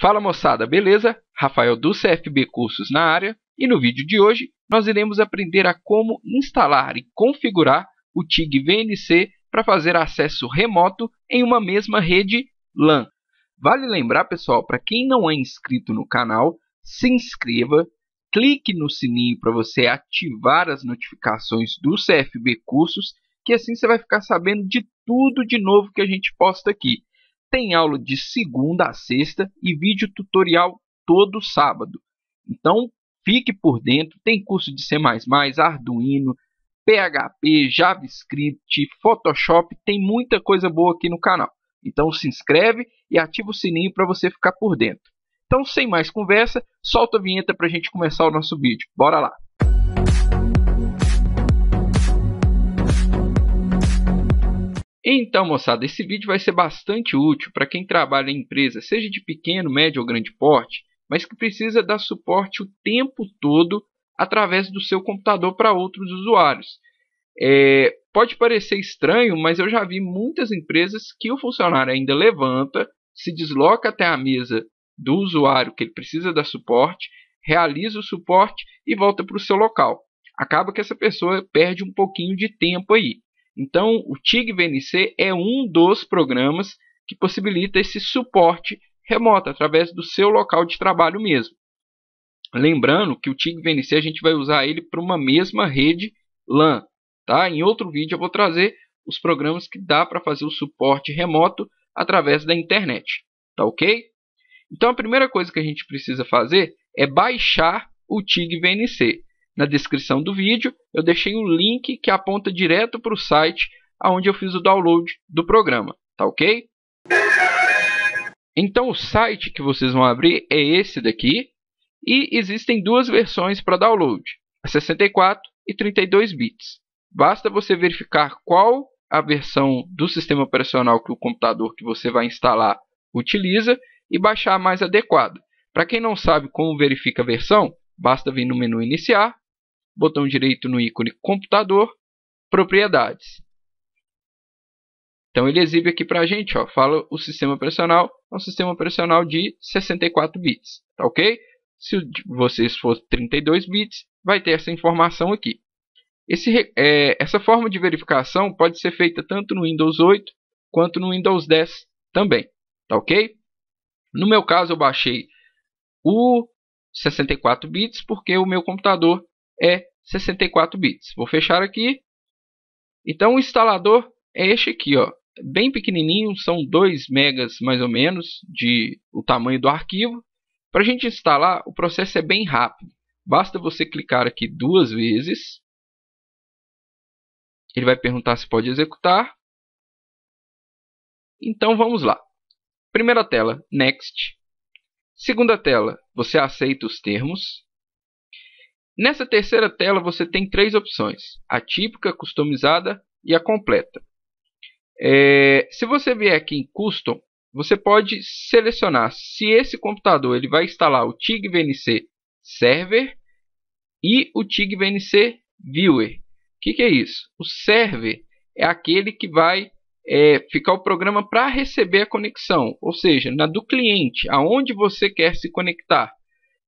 Fala moçada, beleza? Rafael do CFB Cursos na área e no vídeo de hoje nós iremos aprender a como instalar e configurar o TIG VNC para fazer acesso remoto em uma mesma rede LAN. Vale lembrar, pessoal, para quem não é inscrito no canal, se inscreva, clique no sininho para você ativar as notificações do CFB Cursos, que assim você vai ficar sabendo de tudo de novo que a gente posta aqui tem aula de segunda a sexta e vídeo tutorial todo sábado. Então, fique por dentro, tem curso de C++, Arduino, PHP, JavaScript, Photoshop, tem muita coisa boa aqui no canal. Então se inscreve e ativa o sininho para você ficar por dentro. Então, sem mais conversa, solta a vinheta para a gente começar o nosso vídeo. Bora lá! Então, moçada, esse vídeo vai ser bastante útil para quem trabalha em empresa, seja de pequeno, médio ou grande porte, mas que precisa dar suporte o tempo todo através do seu computador para outros usuários. É, pode parecer estranho, mas eu já vi muitas empresas que o funcionário ainda levanta, se desloca até a mesa do usuário que ele precisa dar suporte, realiza o suporte e volta para o seu local. Acaba que essa pessoa perde um pouquinho de tempo aí. Então, o TIG VNC é um dos programas que possibilita esse suporte remoto através do seu local de trabalho mesmo. Lembrando que o TIG VNC a gente vai usar ele para uma mesma rede LAN, tá? Em outro vídeo eu vou trazer os programas que dá para fazer o suporte remoto através da internet, tá OK? Então a primeira coisa que a gente precisa fazer é baixar o TIG VNC. Na descrição do vídeo eu deixei o link que aponta direto para o site onde eu fiz o download do programa, tá ok? Então o site que vocês vão abrir é esse daqui e existem duas versões para download, a 64 e 32 bits. Basta você verificar qual a versão do sistema operacional que o computador que você vai instalar utiliza e baixar a mais adequada. Para quem não sabe como verifica a versão, basta vir no menu iniciar botão direito no ícone computador, propriedades. Então ele exibe aqui para a gente, ó, fala o sistema operacional, é um sistema operacional de 64 bits, tá ok? Se vocês for 32 bits, vai ter essa informação aqui. Esse, é, essa forma de verificação pode ser feita tanto no Windows 8 quanto no Windows 10 também, tá ok? No meu caso eu baixei o 64 bits porque o meu computador é 64 bits. Vou fechar aqui. Então o instalador é este aqui, ó. Bem pequenininho, são 2 megas mais ou menos de o tamanho do arquivo. Para a gente instalar, o processo é bem rápido. Basta você clicar aqui duas vezes. Ele vai perguntar se pode executar. Então vamos lá. Primeira tela, Next. Segunda tela, você aceita os termos. Nessa terceira tela você tem três opções, a típica, customizada e a completa. É, se você vier aqui em Custom, você pode selecionar se esse computador ele vai instalar o TIG VNC Server e o TIG VNC Viewer. O que, que, é isso? O server é aquele que vai é, ficar o programa para receber a conexão, ou seja, na do cliente, aonde você quer se conectar.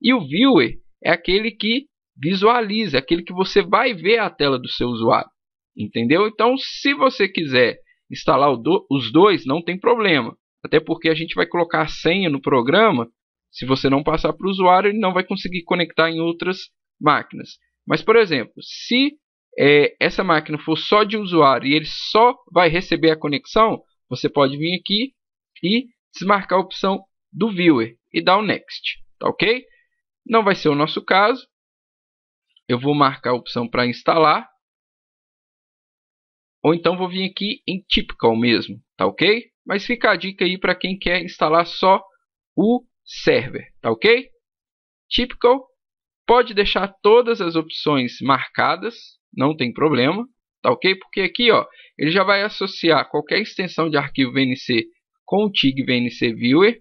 E o viewer é aquele que visualize, aquele que você vai ver a tela do seu usuário. Entendeu? Então, se você quiser instalar do, os dois, não tem problema. Até porque a gente vai colocar a senha no programa. Se você não passar para o usuário, ele não vai conseguir conectar em outras máquinas. Mas, por exemplo, se é, essa máquina for só de usuário e ele só vai receber a conexão, você pode vir aqui e desmarcar a opção do Viewer e dar o Next. Tá ok? Não vai ser o nosso caso, eu vou marcar a opção para instalar. Ou então vou vir aqui em Typical mesmo, tá ok? Mas fica a dica aí para quem quer instalar só o server, tá ok? Typical, pode deixar todas as opções marcadas, não tem problema, tá ok? Porque aqui ó, ele já vai associar qualquer extensão de arquivo VNC com o TIG VNC Viewer,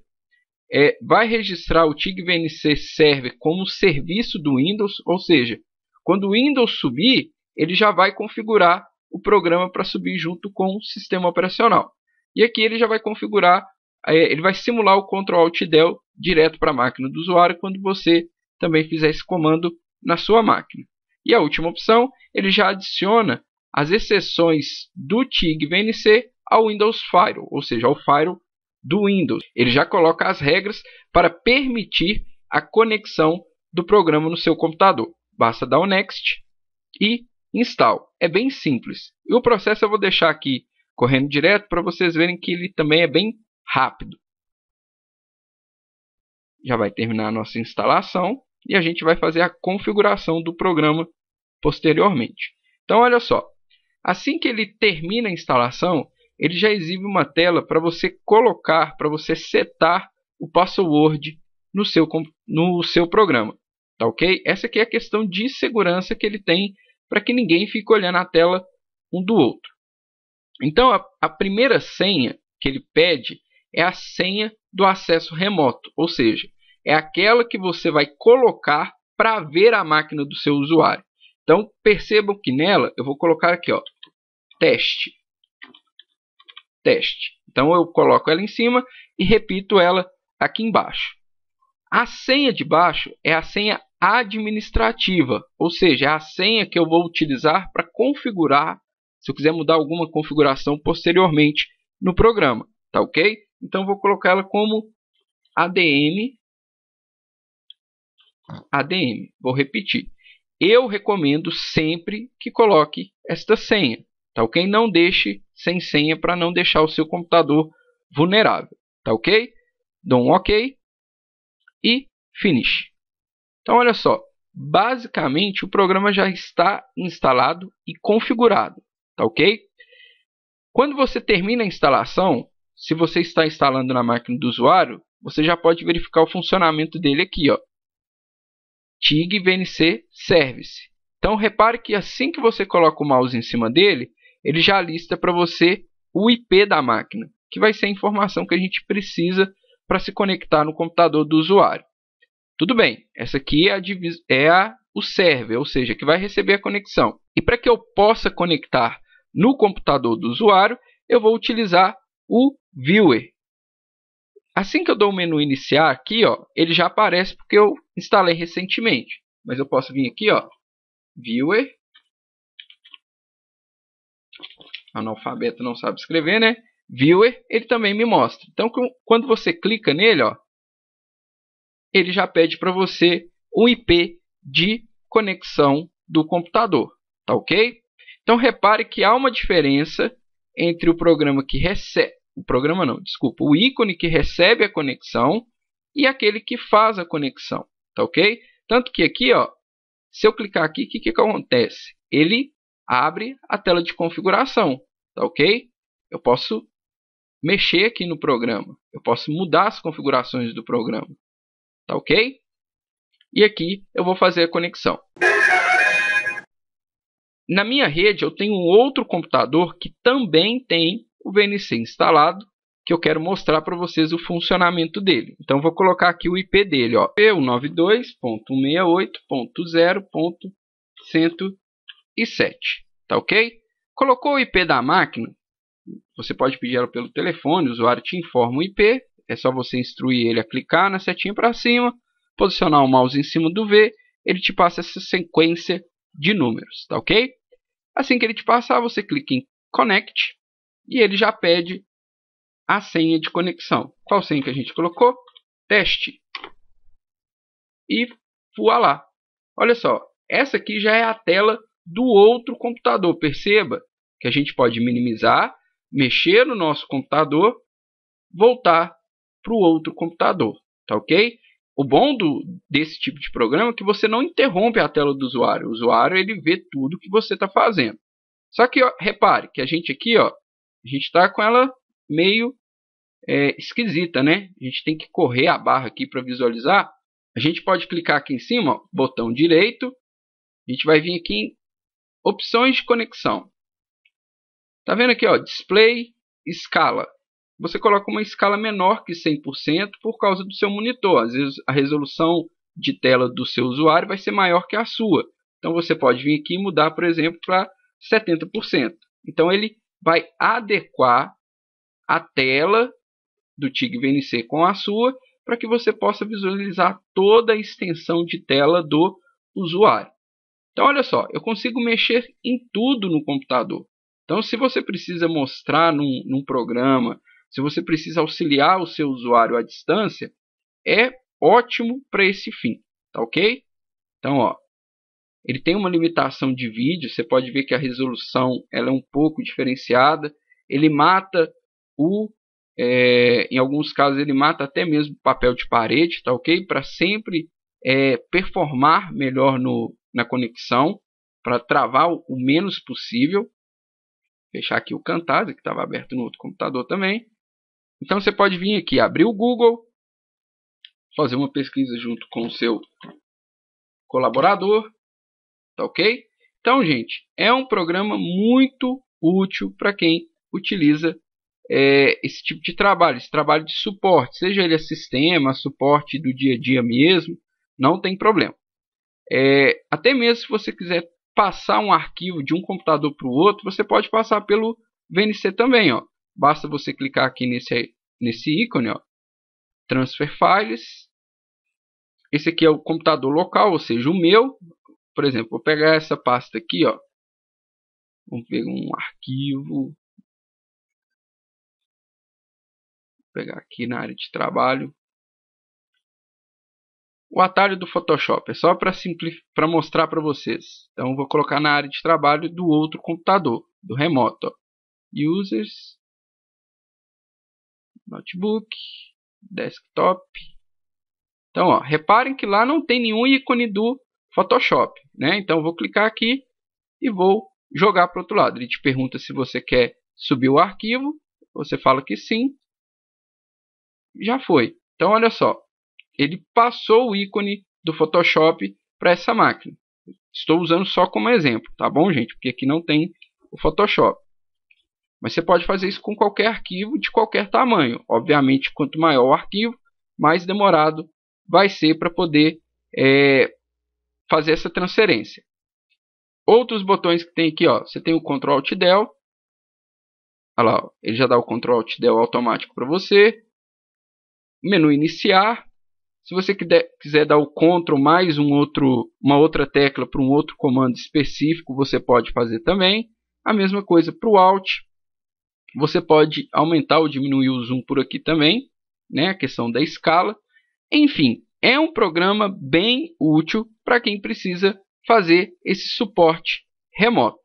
é, vai registrar o TIG VNC Server como serviço do Windows, ou seja, quando o Windows subir, ele já vai configurar o programa para subir junto com o sistema operacional. E aqui ele já vai configurar, é, ele vai simular o Ctrl Alt Del direto para a máquina do usuário quando você também fizer esse comando na sua máquina. E a última opção, ele já adiciona as exceções do TIG VNC ao Windows Firewall, ou seja, ao Firewall do Windows. Ele já coloca as regras para permitir a conexão do programa no seu computador. Basta dar o Next e Install. É bem simples. E o processo eu vou deixar aqui correndo direto para vocês verem que ele também é bem rápido. Já vai terminar a nossa instalação e a gente vai fazer a configuração do programa posteriormente. Então, olha só. Assim que ele termina a instalação, ele já exibe uma tela para você colocar, para você setar o password no seu, no seu programa. Tá ok? Essa aqui é a questão de segurança que ele tem para que ninguém fique olhando a tela um do outro. Então, a, a primeira senha que ele pede é a senha do acesso remoto, ou seja, é aquela que você vai colocar para ver a máquina do seu usuário. Então, percebam que nela, eu vou colocar aqui, ó, teste. Teste. Então, eu coloco ela em cima e repito ela aqui embaixo. A senha de baixo é a senha administrativa, ou seja, é a senha que eu vou utilizar para configurar, se eu quiser mudar alguma configuração posteriormente no programa, tá ok? Então vou colocar ela como ADM ADM. Vou repetir. Eu recomendo sempre que coloque esta senha, tá ok? Não deixe sem senha para não deixar o seu computador vulnerável, tá ok? Dou um ok e finish. Então, olha só, basicamente o programa já está instalado e configurado, tá ok? Quando você termina a instalação, se você está instalando na máquina do usuário, você já pode verificar o funcionamento dele aqui, ó. TIG VNC Service. Então repare que assim que você coloca o mouse em cima dele, ele já lista para você o IP da máquina, que vai ser a informação que a gente precisa para se conectar no computador do usuário. Tudo bem, essa aqui é, a é a, o server, ou seja, que vai receber a conexão. E para que eu possa conectar no computador do usuário, eu vou utilizar o Viewer. Assim que eu dou o menu iniciar aqui, ó, ele já aparece porque eu instalei recentemente. Mas eu posso vir aqui, ó, Viewer. Analfabeto não sabe escrever, né? Viewer, ele também me mostra. Então, quando você clica nele, ó, ele já pede para você o IP de conexão do computador, tá ok? Então repare que há uma diferença entre o programa que recebe, o programa não, desculpa, o ícone que recebe a conexão e aquele que faz a conexão, tá ok? Tanto que aqui, ó, se eu clicar aqui, o que, que acontece? Ele abre a tela de configuração, tá ok? Eu posso mexer aqui no programa, eu posso mudar as configurações do programa. Tá ok? E aqui eu vou fazer a conexão. Na minha rede eu tenho um outro computador que também tem o VNC instalado, que eu quero mostrar para vocês o funcionamento dele. Então vou colocar aqui o IP dele, ó, p192.168.0.107, tá ok? Colocou o IP da máquina, você pode pedir ela pelo telefone, o usuário te informa o IP, é só você instruir ele a clicar na setinha para cima, posicionar o mouse em cima do V, ele te passa essa sequência de números, tá ok? Assim que ele te passar, você clica em Connect e ele já pede a senha de conexão. Qual senha que a gente colocou? Teste. E lá. Olha só, essa aqui já é a tela do outro computador. Perceba que a gente pode minimizar, mexer no nosso computador, voltar para o outro computador, tá ok? O bom do, desse tipo de programa é que você não interrompe a tela do usuário. O usuário ele vê tudo que você está fazendo. Só que ó, repare que a gente aqui, ó, a gente está com ela meio é, esquisita, né? A gente tem que correr a barra aqui para visualizar. A gente pode clicar aqui em cima, ó, botão direito. A gente vai vir aqui em opções de conexão. Tá vendo aqui, ó, display, escala você coloca uma escala menor que 100% por causa do seu monitor. Às vezes a resolução de tela do seu usuário vai ser maior que a sua. Então você pode vir aqui e mudar, por exemplo, para 70%. Então ele vai adequar a tela do TIG VNC com a sua para que você possa visualizar toda a extensão de tela do usuário. Então olha só, eu consigo mexer em tudo no computador. Então se você precisa mostrar num, num programa se você precisa auxiliar o seu usuário à distância, é ótimo para esse fim, tá ok? Então, ó, ele tem uma limitação de vídeo, você pode ver que a resolução ela é um pouco diferenciada, ele mata o é, em alguns casos ele mata até mesmo papel de parede, tá ok? Para sempre é, performar melhor no, na conexão, para travar o, menos possível. Fechar aqui o Camtasia que estava aberto no outro computador também. Então você pode vir aqui, abrir o Google, fazer uma pesquisa junto com o seu colaborador, tá ok? Então, gente, é um programa muito útil para quem utiliza é, esse tipo de trabalho, esse trabalho de suporte, seja ele a sistema, suporte do dia a dia mesmo, não tem problema. É, até mesmo se você quiser passar um arquivo de um computador para o outro, você pode passar pelo VNC também. Ó basta você clicar aqui nesse, nesse ícone, ó, Transfer Files. Esse aqui é o computador local, ou seja, o meu. Por exemplo, vou pegar essa pasta aqui, ó. Vamos pegar um arquivo. Vou pegar aqui na área de trabalho. O atalho do Photoshop é só para mostrar para vocês. Então, vou colocar na área de trabalho do outro computador, do remoto. Ó. Users, notebook, desktop. Então, ó, reparem que lá não tem nenhum ícone do Photoshop, né? Então, vou clicar aqui e vou jogar para o outro lado. Ele te pergunta se você quer subir o arquivo, você fala que sim, já foi. Então, olha só, ele passou o ícone do Photoshop para essa máquina. Estou usando só como exemplo, tá bom, gente? Porque aqui não tem o Photoshop. Mas você pode fazer isso com qualquer arquivo de qualquer tamanho. Obviamente, quanto maior o arquivo, mais demorado vai ser para poder é, fazer essa transferência. Outros botões que tem aqui, ó, você tem o Ctrl Alt Del. Olha lá, ó, ele já dá o Ctrl Alt Del automático para você. Menu iniciar. Se você quiser, dar o Ctrl mais um outro, uma outra tecla para um outro comando específico, você pode fazer também. A mesma coisa para o Alt. Você pode aumentar ou diminuir o zoom por aqui também, né? A questão da escala. Enfim, é um programa bem útil para quem precisa fazer esse suporte remoto,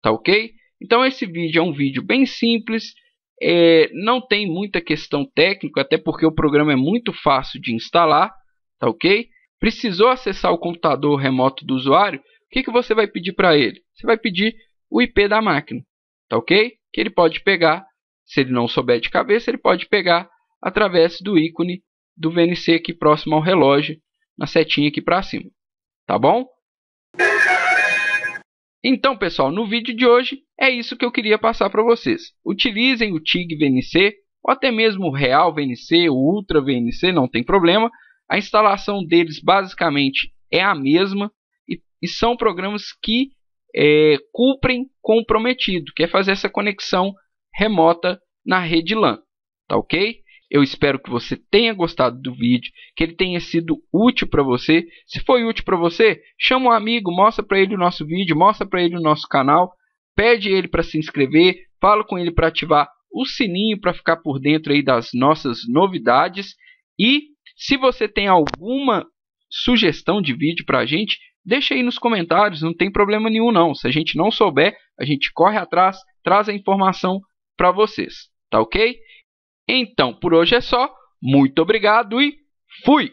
tá ok? Então esse vídeo é um vídeo bem simples, é, não tem muita questão técnica, até porque o programa é muito fácil de instalar, tá ok? Precisou acessar o computador remoto do usuário? O que, que você vai pedir para ele? Você vai pedir o IP da máquina, tá ok? que ele pode pegar, se ele não souber de cabeça, ele pode pegar através do ícone do VNC aqui próximo ao relógio, na setinha aqui para cima. Tá bom? Então, pessoal, no vídeo de hoje é isso que eu queria passar para vocês. Utilizem o TIG VNC, ou até mesmo o Real VNC, o Ultra VNC, não tem problema. A instalação deles basicamente é a mesma e, e são programas que é, cumprem com o prometido, que é fazer essa conexão remota na rede LAN. Tá ok? Eu espero que você tenha gostado do vídeo, que ele tenha sido útil para você. Se foi útil para você, chama um amigo, mostra para ele o nosso vídeo, mostra para ele o nosso canal, pede ele para se inscrever, fala com ele para ativar o sininho para ficar por dentro aí das nossas novidades e se você tem alguma sugestão de vídeo para a gente, deixa aí nos comentários, não tem problema nenhum não. Se a gente não souber, a gente corre atrás, traz a informação para vocês, tá ok? Então, por hoje é só. Muito obrigado e fui!